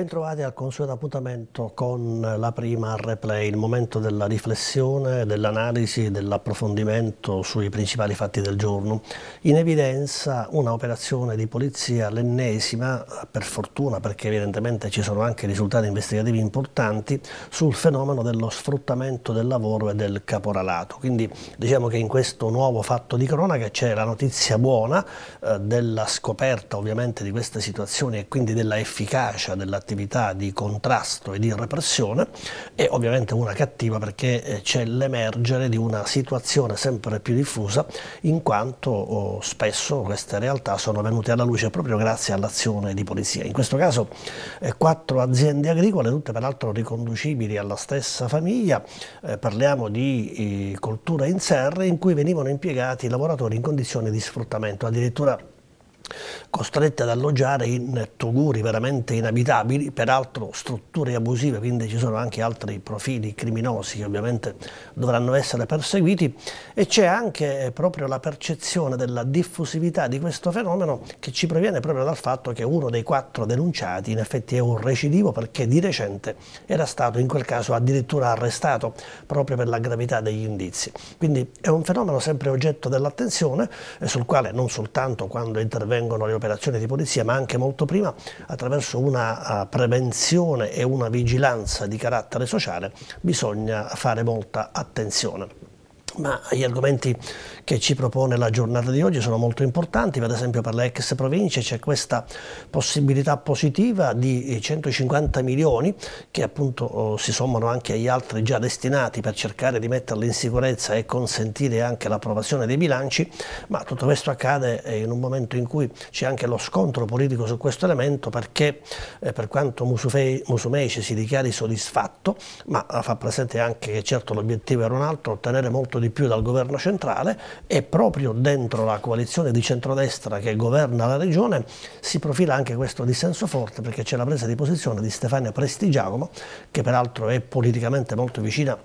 Bentrovati al consueto appuntamento con la prima replay, il momento della riflessione, dell'analisi, dell'approfondimento sui principali fatti del giorno. In evidenza una operazione di polizia, l'ennesima, per fortuna perché evidentemente ci sono anche risultati investigativi importanti, sul fenomeno dello sfruttamento del lavoro e del caporalato. Quindi diciamo che in questo nuovo fatto di cronaca c'è la notizia buona eh, della scoperta ovviamente di queste situazioni e quindi della efficacia dell'attività attività di contrasto e di repressione e ovviamente una cattiva perché eh, c'è l'emergere di una situazione sempre più diffusa in quanto oh, spesso queste realtà sono venute alla luce proprio grazie all'azione di polizia. In questo caso eh, quattro aziende agricole, tutte peraltro riconducibili alla stessa famiglia, eh, parliamo di coltura in serre in cui venivano impiegati lavoratori in condizioni di sfruttamento, addirittura costrette ad alloggiare in tuguri veramente inabitabili, peraltro strutture abusive, quindi ci sono anche altri profili criminosi che ovviamente dovranno essere perseguiti e c'è anche eh, proprio la percezione della diffusività di questo fenomeno che ci proviene proprio dal fatto che uno dei quattro denunciati in effetti è un recidivo perché di recente era stato in quel caso addirittura arrestato proprio per la gravità degli indizi. Quindi è un fenomeno sempre oggetto dell'attenzione eh, sul quale non soltanto quando intervengono avvengono le operazioni di polizia, ma anche molto prima attraverso una eh, prevenzione e una vigilanza di carattere sociale bisogna fare molta attenzione ma gli argomenti che ci propone la giornata di oggi sono molto importanti, ad esempio per le ex province c'è questa possibilità positiva di 150 eh, milioni che appunto oh, si sommano anche agli altri già destinati per cercare di metterli in sicurezza e consentire anche l'approvazione dei bilanci, ma tutto questo accade eh, in un momento in cui c'è anche lo scontro politico su questo elemento perché eh, per quanto Musumeci si dichiari soddisfatto, ma fa presente anche che certo l'obiettivo era un altro, ottenere molto di più dal governo centrale e proprio dentro la coalizione di centrodestra che governa la regione si profila anche questo dissenso forte perché c'è la presa di posizione di Stefania Prestigiacomo che peraltro è politicamente molto vicina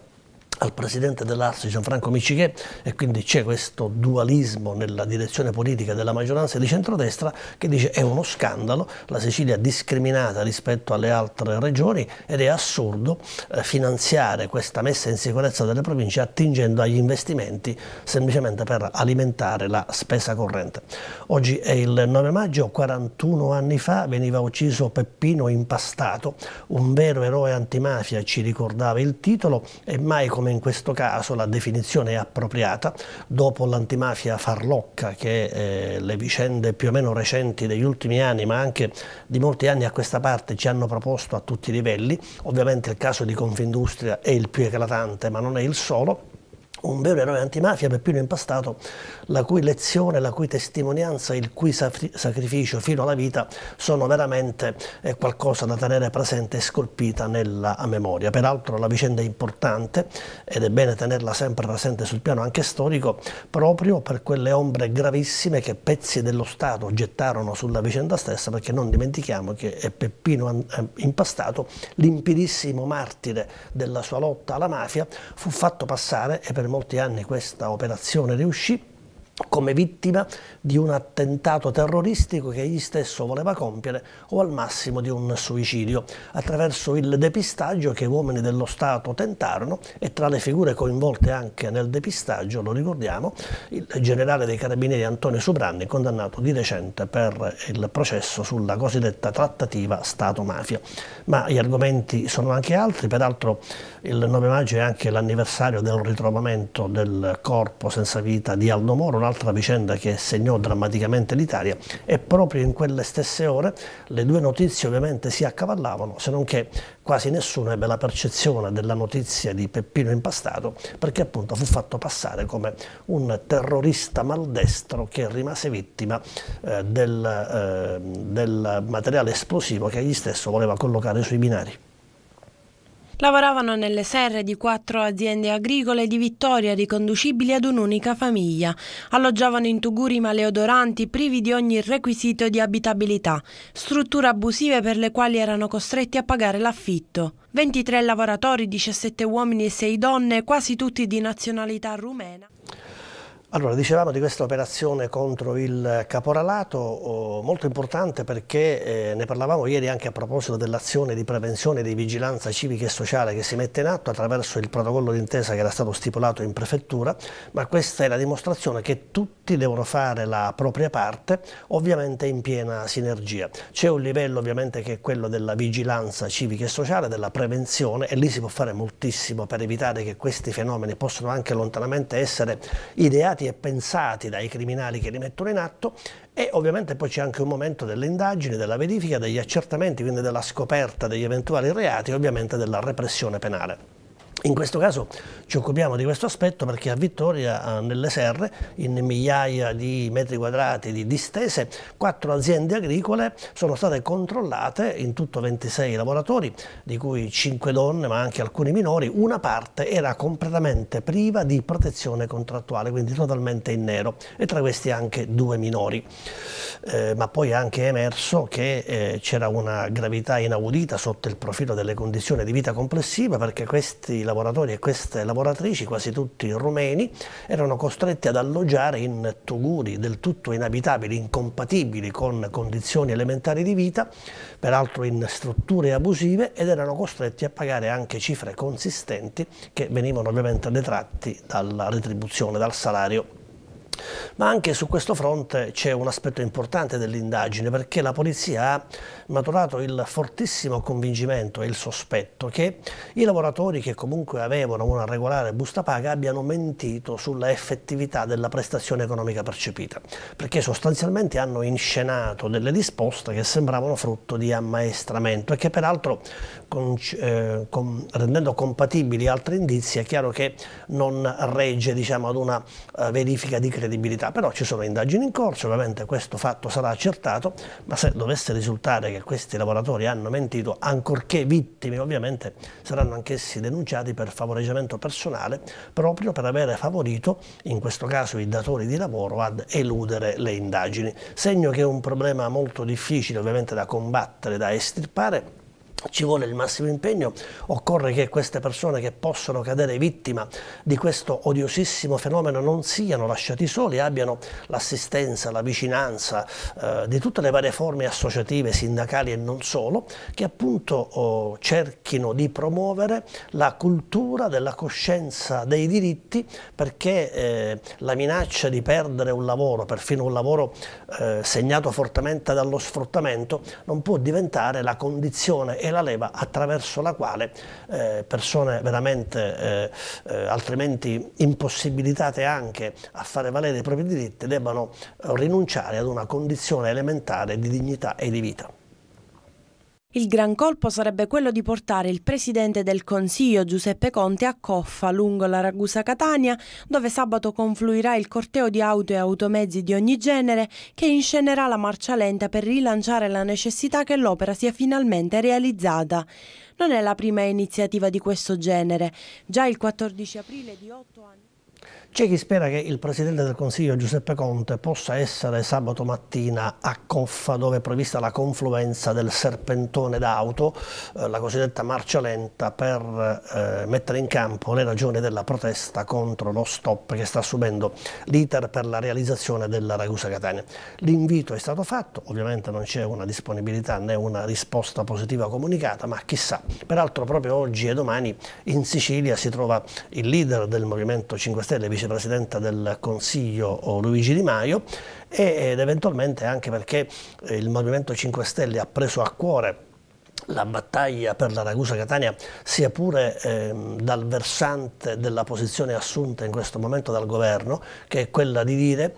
al presidente dell'Arsi Gianfranco Micichè e quindi c'è questo dualismo nella direzione politica della maggioranza di centrodestra che dice è uno scandalo, la Sicilia è discriminata rispetto alle altre regioni ed è assurdo eh, finanziare questa messa in sicurezza delle province attingendo agli investimenti semplicemente per alimentare la spesa corrente. Oggi è il 9 maggio, 41 anni fa veniva ucciso Peppino Impastato, un vero eroe antimafia ci ricordava il titolo e mai come come in questo caso la definizione è appropriata, dopo l'antimafia farlocca che eh, le vicende più o meno recenti degli ultimi anni, ma anche di molti anni a questa parte ci hanno proposto a tutti i livelli, ovviamente il caso di Confindustria è il più eclatante, ma non è il solo, un vero eroe antimafia, Peppino Impastato, la cui lezione, la cui testimonianza, il cui sacrificio fino alla vita sono veramente eh, qualcosa da tenere presente e scolpita nella memoria. Peraltro la vicenda è importante ed è bene tenerla sempre presente sul piano anche storico, proprio per quelle ombre gravissime che pezzi dello Stato gettarono sulla vicenda stessa, perché non dimentichiamo che è Peppino eh, Impastato, limpidissimo martire della sua lotta alla mafia, fu fatto passare e per molti anni questa operazione riuscì come vittima di un attentato terroristico che egli stesso voleva compiere o al massimo di un suicidio, attraverso il depistaggio che uomini dello Stato tentarono e tra le figure coinvolte anche nel depistaggio, lo ricordiamo, il generale dei carabinieri Antonio Subranni, condannato di recente per il processo sulla cosiddetta trattativa Stato-mafia. Ma gli argomenti sono anche altri, peraltro il 9 maggio è anche l'anniversario del ritrovamento del corpo senza vita di Aldo Moro, un'altra vicenda che segnò drammaticamente l'Italia e proprio in quelle stesse ore le due notizie ovviamente si accavallavano, se non che quasi nessuno ebbe la percezione della notizia di Peppino Impastato perché appunto fu fatto passare come un terrorista maldestro che rimase vittima eh, del, eh, del materiale esplosivo che egli stesso voleva collocare sui binari. Lavoravano nelle serre di quattro aziende agricole di Vittoria riconducibili ad un'unica famiglia. Alloggiavano in tuguri maleodoranti privi di ogni requisito di abitabilità, strutture abusive per le quali erano costretti a pagare l'affitto. 23 lavoratori, 17 uomini e 6 donne, quasi tutti di nazionalità rumena. Allora, dicevamo di questa operazione contro il caporalato, oh, molto importante perché eh, ne parlavamo ieri anche a proposito dell'azione di prevenzione e di vigilanza civica e sociale che si mette in atto attraverso il protocollo d'intesa che era stato stipulato in prefettura, ma questa è la dimostrazione che tutti devono fare la propria parte, ovviamente in piena sinergia. C'è un livello ovviamente che è quello della vigilanza civica e sociale, della prevenzione e lì si può fare moltissimo per evitare che questi fenomeni possano anche lontanamente essere ideati e pensati dai criminali che li mettono in atto e ovviamente poi c'è anche un momento delle indagini, della verifica, degli accertamenti, quindi della scoperta degli eventuali reati e ovviamente della repressione penale. In questo caso ci occupiamo di questo aspetto perché a Vittoria, nelle serre, in migliaia di metri quadrati di distese, quattro aziende agricole sono state controllate, in tutto 26 lavoratori, di cui 5 donne ma anche alcuni minori, una parte era completamente priva di protezione contrattuale, quindi totalmente in nero, e tra questi anche due minori. Eh, ma poi è anche emerso che eh, c'era una gravità inaudita sotto il profilo delle condizioni di vita complessiva perché questi lavoratori lavoratori e queste lavoratrici, quasi tutti rumeni, erano costretti ad alloggiare in tuguri del tutto inabitabili, incompatibili con condizioni elementari di vita, peraltro in strutture abusive ed erano costretti a pagare anche cifre consistenti che venivano ovviamente detratti dalla retribuzione, dal salario. Ma anche su questo fronte c'è un aspetto importante dell'indagine perché la polizia ha maturato il fortissimo convincimento e il sospetto che i lavoratori che comunque avevano una regolare busta paga abbiano mentito sulla effettività della prestazione economica percepita, perché sostanzialmente hanno inscenato delle risposte che sembravano frutto di ammaestramento e che peraltro con, eh, con, rendendo compatibili altri indizi è chiaro che non regge diciamo, ad una eh, verifica di credibilità, però ci sono indagini in corso, ovviamente questo fatto sarà accertato, ma se dovesse risultare che che questi lavoratori hanno mentito, ancorché vittime ovviamente saranno anch'essi denunciati per favoreggiamento personale, proprio per avere favorito, in questo caso i datori di lavoro, ad eludere le indagini. Segno che è un problema molto difficile ovviamente da combattere, da estirpare, ci vuole il massimo impegno, occorre che queste persone che possono cadere vittima di questo odiosissimo fenomeno non siano lasciati soli, abbiano l'assistenza, la vicinanza eh, di tutte le varie forme associative, sindacali e non solo, che appunto oh, cerchino di promuovere la cultura della coscienza dei diritti perché eh, la minaccia di perdere un lavoro, perfino un lavoro eh, segnato fortemente dallo sfruttamento, non può diventare la condizione è la leva attraverso la quale eh, persone veramente eh, eh, altrimenti impossibilitate anche a fare valere i propri diritti debbano rinunciare ad una condizione elementare di dignità e di vita. Il gran colpo sarebbe quello di portare il presidente del Consiglio Giuseppe Conte a Coffa, lungo la Ragusa Catania, dove sabato confluirà il corteo di auto e automezzi di ogni genere che inscenerà la marcia lenta per rilanciare la necessità che l'opera sia finalmente realizzata. Non è la prima iniziativa di questo genere. Già il 14 aprile di otto anni c'è chi spera che il Presidente del Consiglio Giuseppe Conte possa essere sabato mattina a Coffa dove è prevista la confluenza del serpentone d'auto, eh, la cosiddetta marcia lenta, per eh, mettere in campo le ragioni della protesta contro lo stop che sta subendo l'iter per la realizzazione della Ragusa Catania. L'invito è stato fatto, ovviamente non c'è una disponibilità né una risposta positiva comunicata, ma chissà. Peraltro proprio oggi e domani in Sicilia si trova il leader del Movimento 5 Stelle, vice vicepresidente del Consiglio Luigi Di Maio ed eventualmente anche perché eh, il Movimento 5 Stelle ha preso a cuore la battaglia per la Ragusa-Catania sia pure ehm, dal versante della posizione assunta in questo momento dal governo, che è quella di dire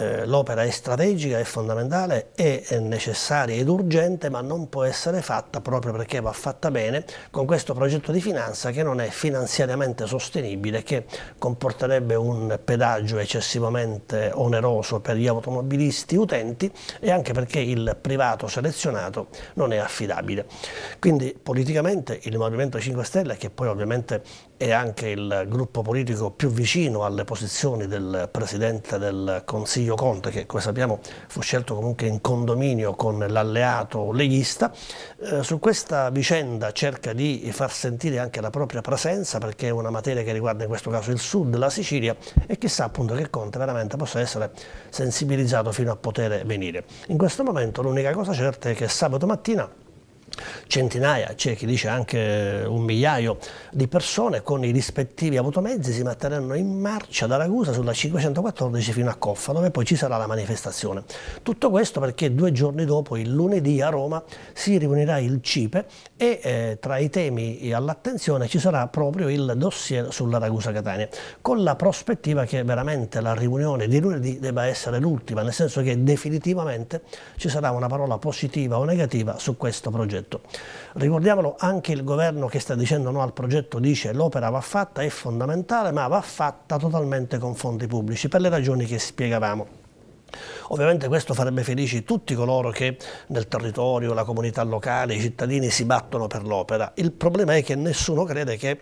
eh, l'opera è strategica, è fondamentale, è, è, necessaria ed urgente, ma non può essere fatta proprio perché va fatta bene con questo progetto di finanza che non è finanziariamente sostenibile, che comporterebbe un pedaggio eccessivamente oneroso per gli automobilisti utenti e anche perché il privato selezionato non è affidabile. Quindi politicamente il Movimento 5 Stelle, che poi ovviamente è anche il gruppo politico più vicino alle posizioni del Presidente del Consiglio Conte, che come sappiamo fu scelto comunque in condominio con l'alleato leghista, eh, su questa vicenda cerca di far sentire anche la propria presenza perché è una materia che riguarda in questo caso il sud, la Sicilia e chissà appunto che Conte veramente possa essere sensibilizzato fino a poter venire. In questo momento l'unica cosa certa è che sabato mattina centinaia, c'è chi dice anche un migliaio di persone con i rispettivi automezzi si metteranno in marcia da Ragusa sulla 514 fino a Coffa dove poi ci sarà la manifestazione. Tutto questo perché due giorni dopo, il lunedì a Roma, si riunirà il CIPE e eh, tra i temi all'attenzione ci sarà proprio il dossier sulla Ragusa-Catania con la prospettiva che veramente la riunione di lunedì debba essere l'ultima, nel senso che definitivamente ci sarà una parola positiva o negativa su questo progetto progetto. Ricordiamolo, anche il governo che sta dicendo no al progetto dice l'opera va fatta, è fondamentale, ma va fatta totalmente con fondi pubblici, per le ragioni che spiegavamo. Ovviamente questo farebbe felici tutti coloro che nel territorio, la comunità locale, i cittadini si battono per l'opera. Il problema è che nessuno crede che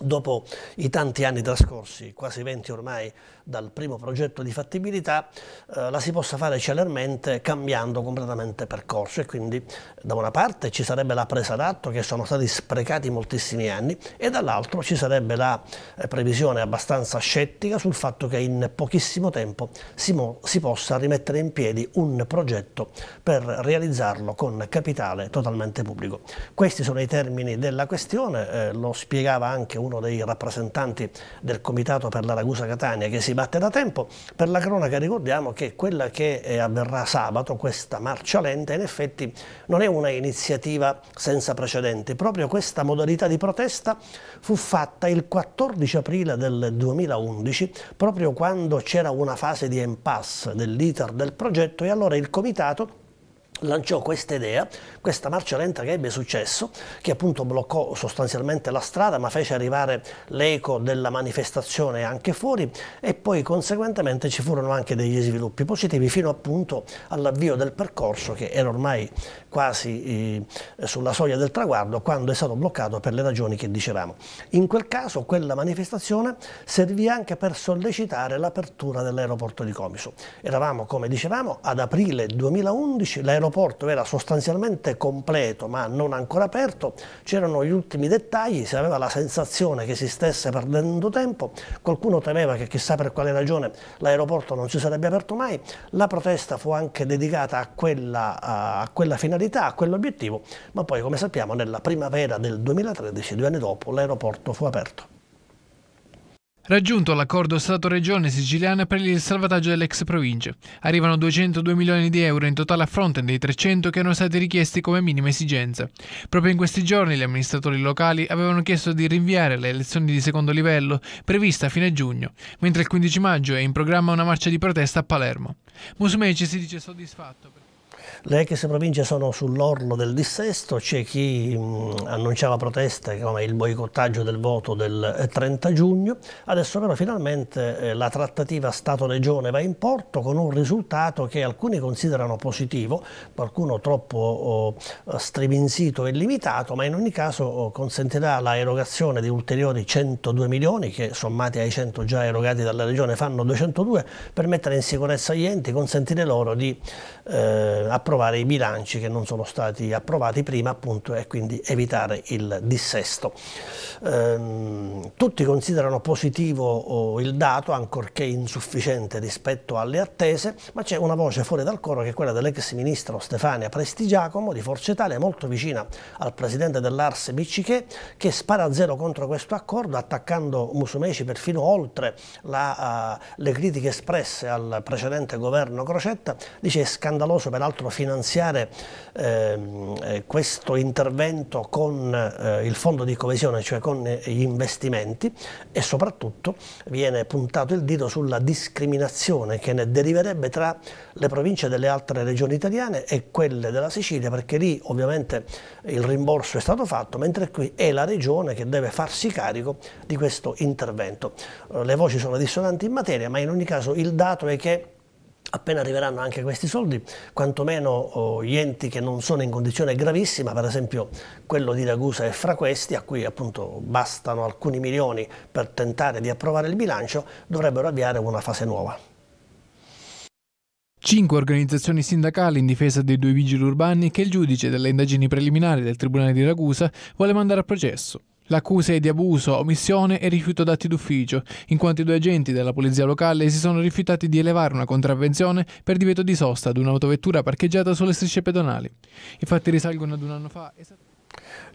dopo i tanti anni trascorsi, quasi 20 ormai dal primo progetto di fattibilità, eh, la si possa fare celermente cambiando completamente percorso e quindi da una parte ci sarebbe la presa d'atto che sono stati sprecati moltissimi anni e dall'altro ci sarebbe la eh, previsione abbastanza scettica sul fatto che in pochissimo tempo si, si possa rimettere in piedi un progetto per realizzarlo con capitale totalmente pubblico. Questi sono i termini della questione, eh, lo spiegava anche un uno dei rappresentanti del Comitato per la Ragusa Catania che si batte da tempo. Per la cronaca ricordiamo che quella che eh, avverrà sabato, questa marcia lenta, in effetti non è una iniziativa senza precedenti. Proprio questa modalità di protesta fu fatta il 14 aprile del 2011, proprio quando c'era una fase di impasse dell'iter del progetto e allora il Comitato lanciò questa idea, questa marcia lenta che ebbe successo, che appunto bloccò sostanzialmente la strada ma fece arrivare l'eco della manifestazione anche fuori e poi conseguentemente ci furono anche degli sviluppi positivi fino appunto all'avvio del percorso che era ormai quasi eh, sulla soglia del traguardo quando è stato bloccato per le ragioni che dicevamo. In quel caso quella manifestazione servì anche per sollecitare l'apertura dell'aeroporto di Comiso. Eravamo come dicevamo ad aprile 2011 l'aeroporto l'aeroporto era sostanzialmente completo ma non ancora aperto, c'erano gli ultimi dettagli, si aveva la sensazione che si stesse perdendo tempo, qualcuno temeva che chissà per quale ragione l'aeroporto non si sarebbe aperto mai, la protesta fu anche dedicata a quella, a quella finalità, a quell'obiettivo, ma poi come sappiamo nella primavera del 2013, due anni dopo, l'aeroporto fu aperto. Raggiunto l'accordo Stato-Regione siciliana per il salvataggio dell'ex provincia. Arrivano 202 milioni di euro in totale a fronte dei 300 che erano stati richiesti come minima esigenza. Proprio in questi giorni gli amministratori locali avevano chiesto di rinviare le elezioni di secondo livello prevista a fine giugno, mentre il 15 maggio è in programma una marcia di protesta a Palermo. Musumeci si dice soddisfatto. Le ex province sono sull'orlo del dissesto, c'è chi mh, mm, annunciava proteste come il boicottaggio del voto del 30 eh, giugno, adesso però finalmente eh, la trattativa Stato-Regione va in porto con un risultato che alcuni considerano positivo, qualcuno troppo oh, striminzito e limitato, ma in ogni caso oh, consentirà la erogazione di ulteriori 102 milioni che sommati ai 100 già erogati dalla Regione fanno 202 per mettere in sicurezza gli enti, consentire loro di eh, approvare i bilanci che non sono stati approvati prima appunto e quindi evitare il dissesto. Ehm, tutti considerano positivo oh, il dato ancorché insufficiente rispetto alle attese ma c'è una voce fuori dal coro che è quella dell'ex ministro Stefania Prestigiacomo di Forza Italia molto vicina al presidente dell'Ars Bicicchè che spara a zero contro questo accordo attaccando Musumeci perfino oltre la, uh, le critiche espresse al precedente governo Crocetta dice è scandaloso peraltro l'altro finanziare ehm, eh, questo intervento con eh, il fondo di coesione, cioè con eh, gli investimenti e soprattutto viene puntato il dito sulla discriminazione che ne deriverebbe tra le province delle altre regioni italiane e quelle della Sicilia perché lì ovviamente il rimborso è stato fatto mentre qui è la regione che deve farsi carico di questo intervento. Eh, le voci sono dissonanti in materia ma in ogni caso il dato è che appena arriveranno anche questi soldi, quantomeno oh, gli enti che non sono in condizione gravissima, per esempio quello di Ragusa è fra questi, a cui appunto bastano alcuni milioni per tentare di approvare il bilancio, dovrebbero avviare una fase nuova. Cinque organizzazioni sindacali in difesa dei due vigili urbani che il giudice delle indagini preliminari del Tribunale di Ragusa vuole mandare a processo. L'accusa è di abuso, omissione e rifiuto dati d'ufficio, in quanto i due agenti della polizia locale si sono rifiutati di elevare una contravvenzione per divieto di sosta ad un'autovettura parcheggiata sulle strisce pedonali. I fatti risalgono ad un anno fa...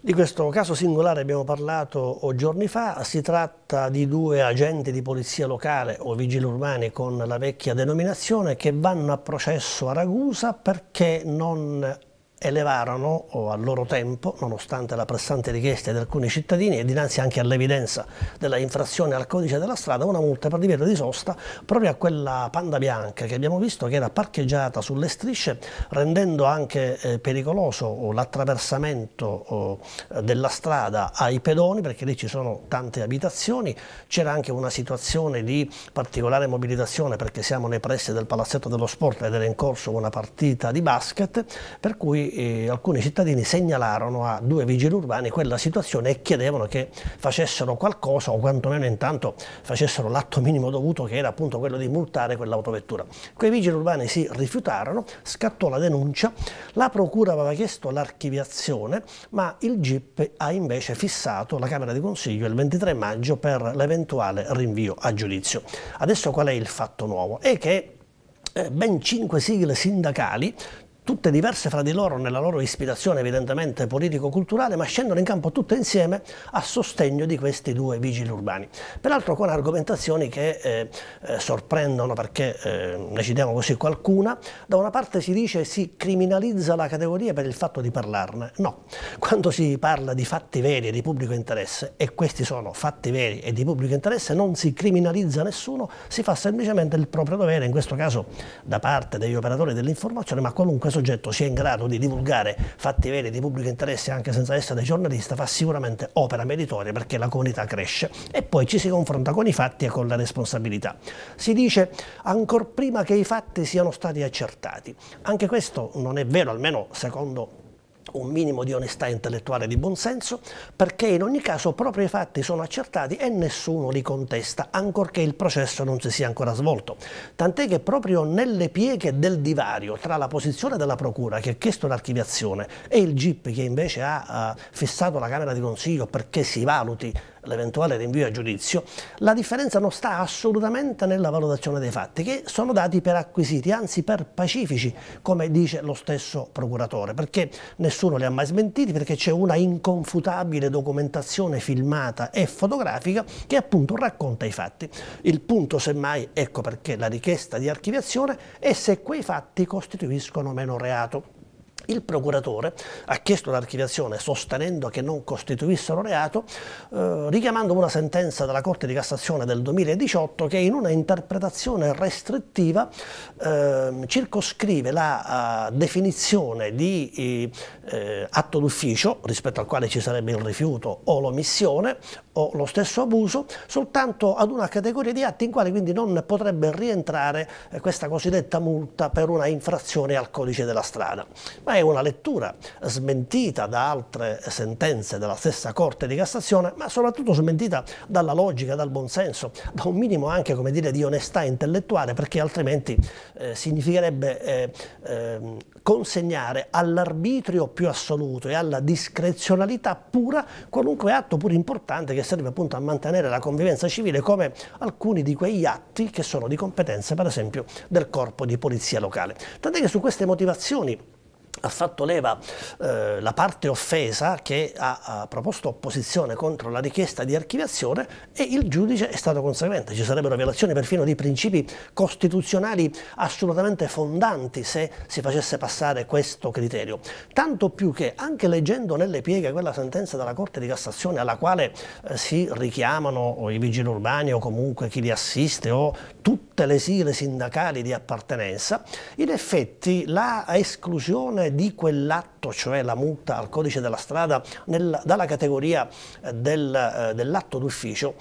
Di questo caso singolare abbiamo parlato oh, giorni fa, si tratta di due agenti di polizia locale o vigili urbani con la vecchia denominazione che vanno a processo a Ragusa perché non elevarono al loro tempo, nonostante la pressante richiesta di alcuni cittadini e dinanzi anche all'evidenza della infrazione al codice della strada, una multa per divieto di sosta proprio a quella panda bianca che abbiamo visto che era parcheggiata sulle strisce, rendendo anche eh, pericoloso l'attraversamento eh, della strada ai pedoni, perché lì ci sono tante abitazioni, c'era anche una situazione di particolare mobilitazione perché siamo nei pressi del palazzetto dello sport ed era in corso una partita di basket, per cui eh, alcuni cittadini segnalarono a due vigili urbani quella situazione e chiedevano che facessero qualcosa o quantomeno intanto facessero l'atto minimo dovuto che era appunto quello di multare quell'autovettura. Quei vigili urbani si rifiutarono, scattò la denuncia, la procura aveva chiesto l'archiviazione ma il GIP ha invece fissato la Camera di Consiglio il 23 maggio per l'eventuale rinvio a giudizio. Adesso qual è il fatto nuovo? È che eh, ben cinque sigle sindacali, tutte diverse fra di loro nella loro ispirazione evidentemente politico-culturale, ma scendono in campo tutte insieme a sostegno di questi due vigili urbani. Peraltro con argomentazioni che eh, eh, sorprendono perché eh, ne citiamo così qualcuna, da una parte si dice si criminalizza la categoria per il fatto di parlarne, no, quando si parla di fatti veri e di pubblico interesse, e questi sono fatti veri e di pubblico interesse, non si criminalizza nessuno, si fa semplicemente il proprio dovere, in questo caso da parte degli operatori dell'informazione, ma qualunque soggetto sia in grado di divulgare fatti veri di pubblico interesse anche senza essere giornalista fa sicuramente opera meritoria perché la comunità cresce e poi ci si confronta con i fatti e con la responsabilità. Si dice ancor prima che i fatti siano stati accertati. Anche questo non è vero, almeno secondo un minimo di onestà intellettuale e di buonsenso, perché in ogni caso proprio i fatti sono accertati e nessuno li contesta, ancorché il processo non si sia ancora svolto. Tant'è che proprio nelle pieghe del divario tra la posizione della Procura, che ha chiesto l'archiviazione, e il GIP, che invece ha uh, fissato la Camera di Consiglio perché si valuti l'eventuale rinvio a giudizio, la differenza non sta assolutamente nella valutazione dei fatti, che sono dati per acquisiti, anzi per pacifici, come dice lo stesso procuratore, perché nessuno li ha mai smentiti, perché c'è una inconfutabile documentazione filmata e fotografica che appunto racconta i fatti. Il punto semmai, ecco perché la richiesta di archiviazione, è se quei fatti costituiscono meno reato. Il procuratore ha chiesto l'archiviazione sostenendo che non costituissero reato, eh, richiamando una sentenza della Corte di Cassazione del 2018 che in una interpretazione restrittiva eh, circoscrive la uh, definizione di eh, eh, atto d'ufficio rispetto al quale ci sarebbe il rifiuto o l'omissione o lo stesso abuso soltanto ad una categoria di atti in quale quindi non potrebbe rientrare eh, questa cosiddetta multa per una infrazione al codice della strada. Ma è una lettura smentita da altre sentenze della stessa Corte di Cassazione, ma soprattutto smentita dalla logica, dal buonsenso, da un minimo anche come dire, di onestà intellettuale, perché altrimenti eh, significherebbe eh, eh, consegnare all'arbitrio più assoluto e alla discrezionalità pura qualunque atto pur importante che serve appunto a mantenere la convivenza civile, come alcuni di quegli atti che sono di competenza per esempio del corpo di polizia locale. Tant'è che su queste motivazioni ha fatto leva eh, la parte offesa che ha, ha, proposto opposizione contro la richiesta di archiviazione e il giudice è stato conseguente. Ci sarebbero violazioni perfino di principi costituzionali assolutamente fondanti se si facesse passare questo criterio. Tanto più che anche leggendo nelle pieghe quella sentenza della Corte di Cassazione alla quale eh, si richiamano i vigili urbani o comunque chi li assiste o tutte le sigle sindacali di appartenenza, in effetti la esclusione di quell'atto, cioè la multa al codice della strada, nel, dalla categoria eh, del, eh, dell'atto d'ufficio,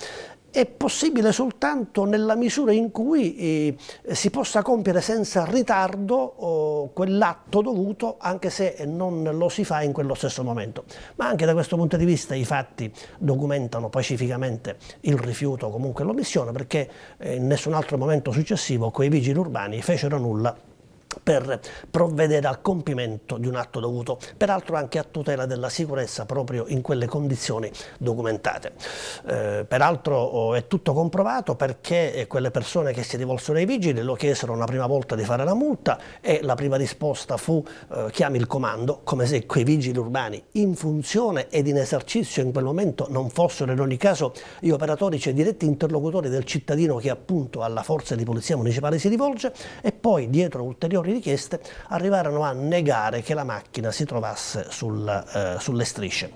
è possibile soltanto nella misura in cui eh, si possa compiere senza ritardo oh, quell'atto dovuto anche se non lo si fa in quello stesso momento. Ma anche da questo punto di vista i fatti documentano pacificamente il rifiuto o comunque l'omissione perché eh, in nessun altro momento successivo quei vigili urbani fecero nulla per provvedere al compimento di un atto dovuto, peraltro anche a tutela della sicurezza proprio in quelle condizioni documentate. Eh, peraltro oh, è tutto comprovato perché eh, quelle persone che si rivolsero ai vigili lo chiesero una prima volta di fare la multa e la prima risposta fu eh, chiami il comando, come se quei vigili urbani in funzione ed in esercizio in quel momento non fossero in ogni caso gli operatori, cioè diretti interlocutori del cittadino che appunto alla forza di polizia municipale si rivolge e poi dietro ulteriori loro richieste, arrivarono a negare che la macchina si trovasse sul, eh, sulle strisce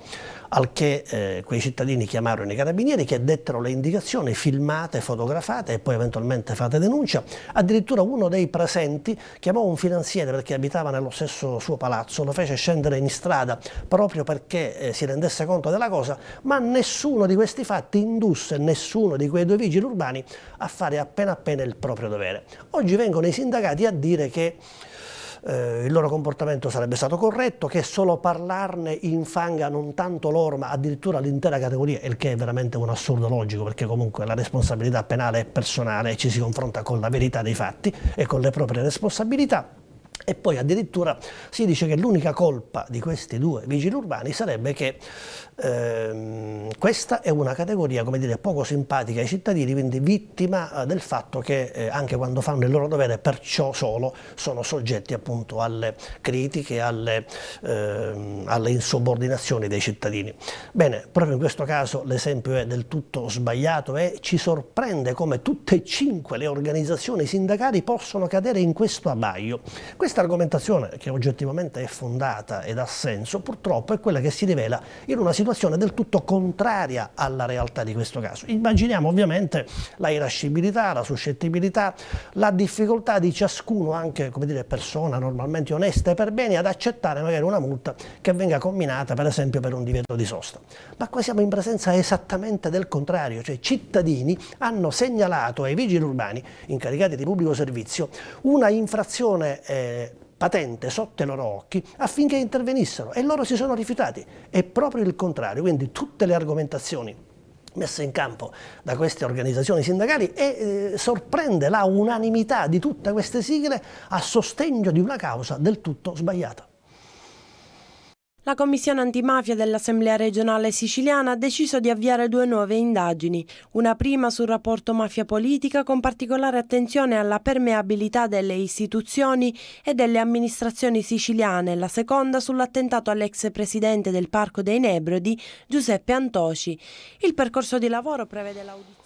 al che eh, quei cittadini chiamarono i carabinieri che dettero le indicazioni filmate, fotografate e poi eventualmente fate denuncia. Addirittura uno dei presenti chiamò un finanziere perché abitava nello stesso suo palazzo, lo fece scendere in strada proprio perché eh, si rendesse conto della cosa, ma nessuno di questi fatti indusse nessuno di quei due vigili urbani a fare appena appena il proprio dovere. Oggi vengono i sindacati a dire che eh, il loro comportamento sarebbe stato corretto, che solo parlarne infanga non tanto loro ma addirittura l'intera categoria, il che è veramente un assurdo logico perché comunque la responsabilità penale è personale e ci si confronta con la verità dei fatti e con le proprie responsabilità e poi addirittura si dice che l'unica colpa di questi due vigili urbani sarebbe che ehm, questa è una categoria come dire, poco simpatica ai cittadini, quindi vittima eh, del fatto che eh, anche quando fanno il loro dovere perciò solo sono soggetti appunto alle critiche, alle, ehm, alle insubordinazioni dei cittadini. Bene, proprio in questo caso l'esempio è del tutto sbagliato e ci sorprende come tutte e cinque le organizzazioni sindacali possono cadere in questo abbaio. Questa questa argomentazione, che oggettivamente è fondata ed ha senso, purtroppo è quella che si rivela in una situazione del tutto contraria alla realtà di questo caso. Immaginiamo ovviamente la irascibilità, la suscettibilità, la difficoltà di ciascuno, anche come dire, persona normalmente onesta e per bene, ad accettare magari una multa che venga combinata per esempio per un divieto di sosta. Ma qua siamo in presenza esattamente del contrario, cioè cittadini hanno segnalato ai vigili urbani incaricati di pubblico servizio una infrazione eh, patente sotto i loro occhi affinché intervenissero e loro si sono rifiutati. È proprio il contrario, quindi tutte le argomentazioni messe in campo da queste organizzazioni sindacali e eh, sorprende la unanimità di tutte queste sigle a sostegno di una causa del tutto sbagliata. La Commissione antimafia dell'Assemblea regionale siciliana ha deciso di avviare due nuove indagini, una prima sul rapporto mafia-politica con particolare attenzione alla permeabilità delle istituzioni e delle amministrazioni siciliane, la seconda sull'attentato all'ex presidente del Parco dei Nebrodi, Giuseppe Antoci. Il percorso di lavoro prevede l'audizione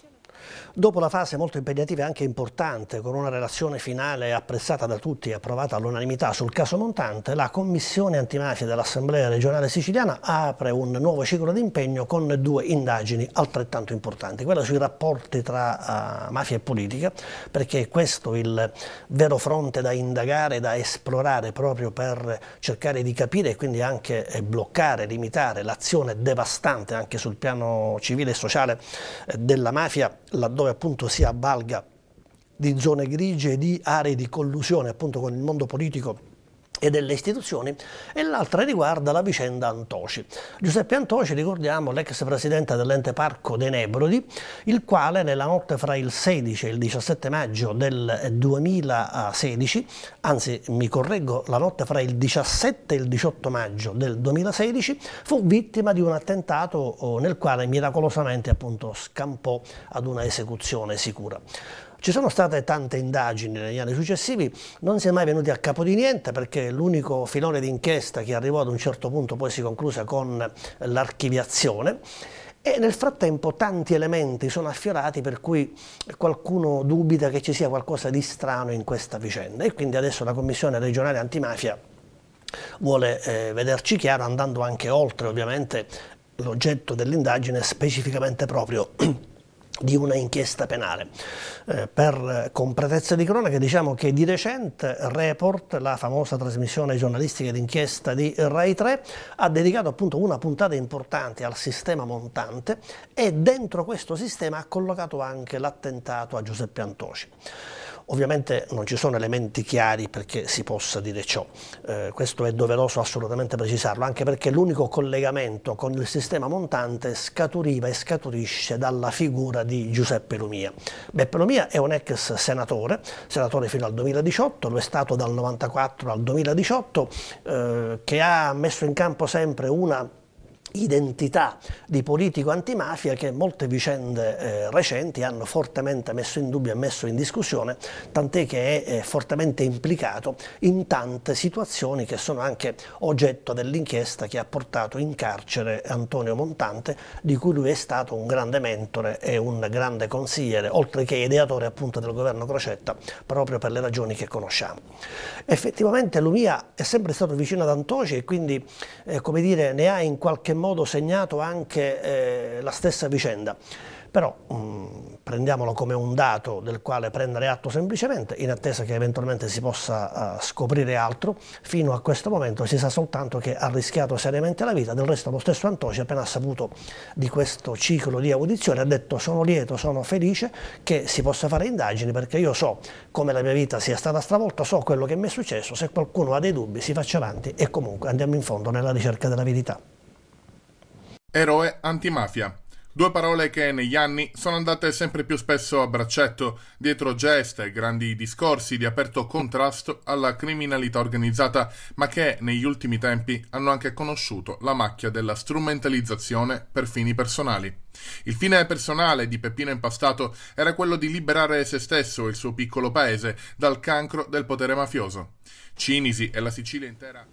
Dopo la fase molto impegnativa e anche importante, con una relazione finale apprezzata da tutti e approvata all'unanimità sul caso Montante, la Commissione Antimafia dell'Assemblea regionale siciliana apre un nuovo ciclo di impegno con due indagini altrettanto importanti, quella sui rapporti tra uh, mafia e politica, perché questo è il vero fronte da indagare, da esplorare proprio per cercare di capire e quindi anche eh, bloccare, limitare l'azione devastante anche sul piano civile e sociale eh, della mafia laddove dove appunto si avvalga di zone grigie, di aree di collusione appunto con il mondo politico e delle istituzioni e l'altra riguarda la vicenda Antoci. Giuseppe Antoci, ricordiamo, l'ex presidente dell'ente parco dei Nebrodi, il quale nella notte fra il 16 e il 17 maggio del 2016, anzi mi correggo, la notte fra il 17 e il 18 maggio del 2016, fu vittima di un attentato oh, nel quale miracolosamente appunto scampò ad una esecuzione sicura. Ci sono state tante indagini negli anni successivi, non si è mai venuti a capo di niente perché l'unico filone d'inchiesta che arrivò ad un certo punto poi si concluse con l'archiviazione e nel frattempo tanti elementi sono affiorati per cui qualcuno dubita che ci sia qualcosa di strano in questa vicenda e quindi adesso la Commissione regionale antimafia vuole eh, vederci chiaro andando anche oltre ovviamente l'oggetto dell'indagine specificamente proprio di una inchiesta penale. Eh, per completezza di cronaca diciamo che di recente Report, la famosa trasmissione giornalistica d'inchiesta di Rai 3, ha dedicato appunto una puntata importante al sistema montante e dentro questo sistema ha collocato anche l'attentato a Giuseppe Antoci. Ovviamente non ci sono elementi chiari perché si possa dire ciò, eh, questo è doveroso assolutamente precisarlo, anche perché l'unico collegamento con il sistema montante scaturiva e scaturisce dalla figura di Giuseppe Lumia. Beppe Lumia è un ex senatore, senatore fino al 2018, lo è stato dal 1994 al 2018, eh, che ha messo in campo sempre una identità di politico antimafia che molte vicende eh, recenti hanno fortemente messo in dubbio e messo in discussione, tant'è che è eh, fortemente implicato in tante situazioni che sono anche oggetto dell'inchiesta che ha portato in carcere Antonio Montante, di cui lui è stato un grande mentore e un grande consigliere, oltre che ideatore appunto del governo Crocetta, proprio per le ragioni che conosciamo. Effettivamente Lumia è sempre stato vicino ad Antoci e quindi eh, come dire, ne ha in qualche modo modo segnato anche eh, la stessa vicenda. Però mh, mm, prendiamolo come un dato del quale prendere atto semplicemente, in attesa che eventualmente si possa uh, scoprire altro. Fino a questo momento si sa soltanto che ha rischiato seriamente la vita, del resto lo stesso Antoci appena saputo di questo ciclo di audizione ha detto sono lieto, sono felice che si possa fare indagini perché io so come la mia vita sia stata stravolta, so quello che mi è successo, se qualcuno ha dei dubbi si faccia avanti e comunque andiamo in fondo nella ricerca della verità. Eroe antimafia. Due parole che negli anni sono andate sempre più spesso a braccetto, dietro geste e grandi discorsi di aperto contrasto alla criminalità organizzata, ma che negli ultimi tempi hanno anche conosciuto la macchia della strumentalizzazione per fini personali. Il fine personale di Peppino Impastato era quello di liberare se stesso e il suo piccolo paese dal cancro del potere mafioso. Cinisi e la Sicilia intera.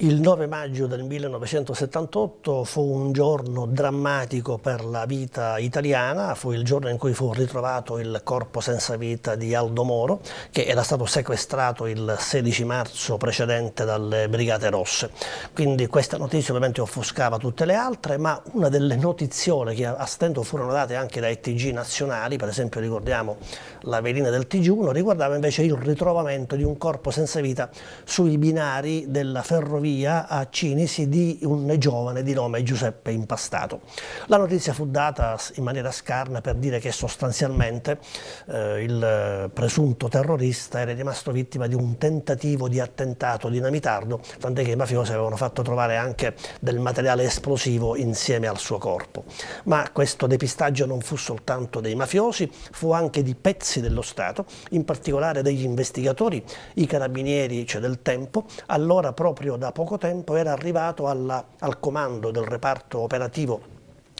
Il 9 maggio del 1978 fu un giorno drammatico per la vita italiana, fu il giorno in cui fu ritrovato il corpo senza vita di Aldo Moro, che era stato sequestrato il 16 marzo precedente dalle Brigate Rosse. Quindi questa notizia ovviamente offuscava tutte le altre, ma una delle notiziole che a stento furono date anche dai TG nazionali, per esempio ricordiamo la velina del TG1, riguardava invece il ritrovamento di un corpo senza vita sui binari della ferrovia via a Cinisi di un giovane di nome Giuseppe Impastato. La notizia fu data in maniera scarna per dire che sostanzialmente eh, il presunto terrorista era rimasto vittima di un tentativo di attentato dinamitardo, tant'è che i mafiosi avevano fatto trovare anche del materiale esplosivo insieme al suo corpo. Ma questo depistaggio non fu soltanto dei mafiosi, fu anche di pezzi dello Stato, in particolare degli investigatori, i carabinieri cioè del tempo, allora proprio da poco tempo era arrivato alla, al comando del reparto operativo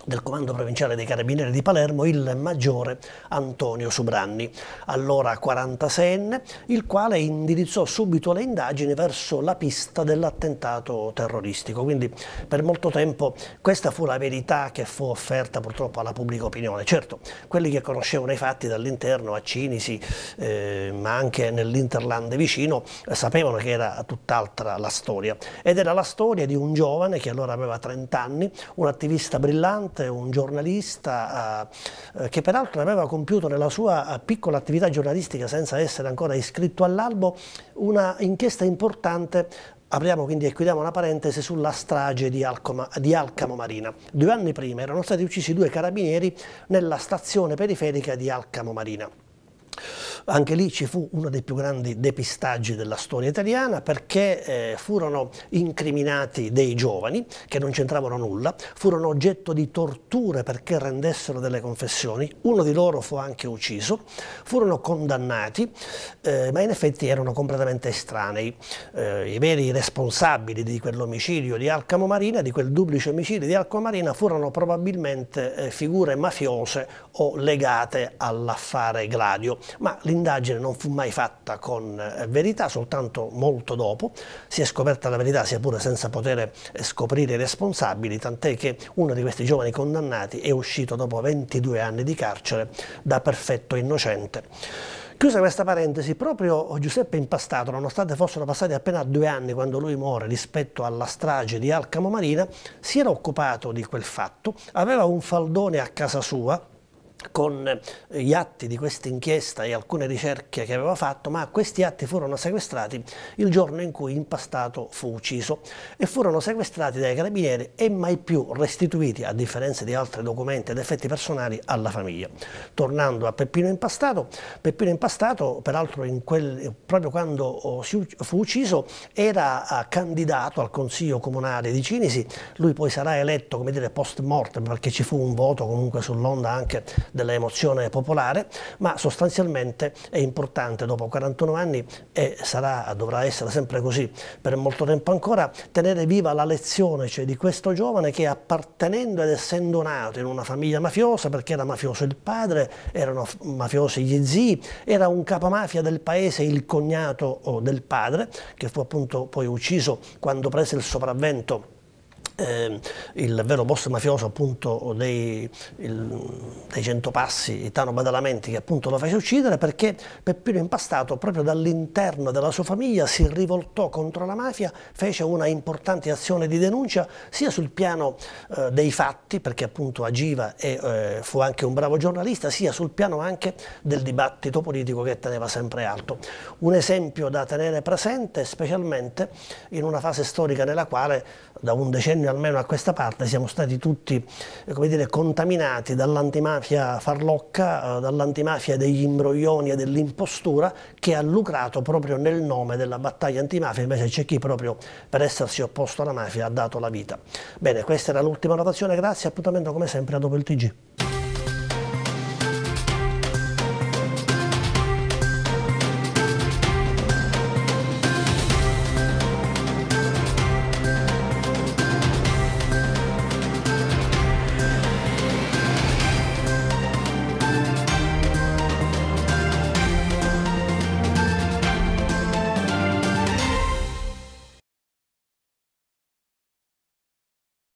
del Comando Provinciale dei Carabinieri di Palermo il maggiore Antonio Subranni, allora 46enne, il quale indirizzò subito le indagini verso la pista dell'attentato terroristico. Quindi per molto tempo questa fu la verità che fu offerta purtroppo alla pubblica opinione. Certo, quelli che conoscevano i fatti dall'interno a Cinisi, eh, ma anche nell'Interland vicino, eh, sapevano che era tutt'altra la storia. Ed era la storia di un giovane che allora aveva 30 anni, un attivista brillante, importante, un giornalista eh, eh, che peraltro aveva compiuto nella sua eh, piccola attività giornalistica senza essere ancora iscritto all'albo una inchiesta importante Apriamo quindi e chiudiamo una parentesi sulla strage di, Alcoma, di, Alcamo Marina. Due anni prima erano stati uccisi due carabinieri nella stazione periferica di Alcamo Marina. Anche lì ci fu uno dei più grandi depistaggi della storia italiana perché eh, furono incriminati dei giovani che non c'entravano nulla, furono oggetto di torture perché rendessero delle confessioni, uno di loro fu anche ucciso, furono condannati, eh, ma in effetti erano completamente estranei. Eh, I veri responsabili di quell'omicidio di Alcamo Marina, di quel duplice omicidio di Alcamo Marina, furono probabilmente eh, figure mafiose o legate all'affare Gladio, ma l'indagine non fu mai fatta con eh, verità, soltanto molto dopo si è scoperta la verità, sia pure senza poter eh, scoprire i responsabili, tant'è che uno di questi giovani condannati è uscito dopo 22 anni di carcere da perfetto innocente. Chiusa questa parentesi, proprio Giuseppe Impastato, nonostante fossero passati appena due anni quando lui muore rispetto alla strage di Alcamo Marina, si era occupato di quel fatto, aveva un faldone a casa sua, con eh, gli atti di questa inchiesta e alcune ricerche che aveva fatto, ma questi atti furono sequestrati il giorno in cui Impastato fu ucciso e furono sequestrati dai carabinieri e mai più restituiti, a differenza di altri documenti ed effetti personali, alla famiglia. Tornando a Peppino Impastato, Peppino Impastato, peraltro quel, proprio quando oh, fu ucciso, era ah, candidato al Consiglio Comunale di Cinisi, lui poi sarà eletto, come dire, post mortem, perché ci fu un voto comunque sull'onda anche dell'emozione popolare, ma sostanzialmente è importante dopo 41 anni e sarà, dovrà essere sempre così per molto tempo ancora, tenere viva la lezione cioè, di questo giovane che appartenendo ed essendo nato in una famiglia mafiosa, perché era mafioso il padre, erano mafiosi gli zii, era un capomafia del paese il cognato oh, del padre, che fu appunto poi ucciso quando prese il sopravvento eh, il vero boss mafioso appunto dei, il, dei Centopassi, Itano Badalamenti, che appunto lo fece uccidere perché Peppino Impastato proprio dall'interno della sua famiglia si rivoltò contro la mafia, fece una importante azione di denuncia sia sul piano eh, dei fatti, perché appunto agiva e eh, fu anche un bravo giornalista, sia sul piano anche del dibattito politico che teneva sempre alto. Un esempio da tenere presente specialmente in una fase storica nella quale da un decennio anni, almeno a questa parte, siamo stati tutti eh, dire, contaminati dall'antimafia farlocca, eh, dall'antimafia degli imbroglioni e dell'impostura che ha lucrato proprio nel nome della battaglia antimafia, invece c'è chi proprio per essersi opposto alla mafia ha dato la vita. Bene, questa era l'ultima notazione, grazie, appuntamento come sempre a dopo il TG.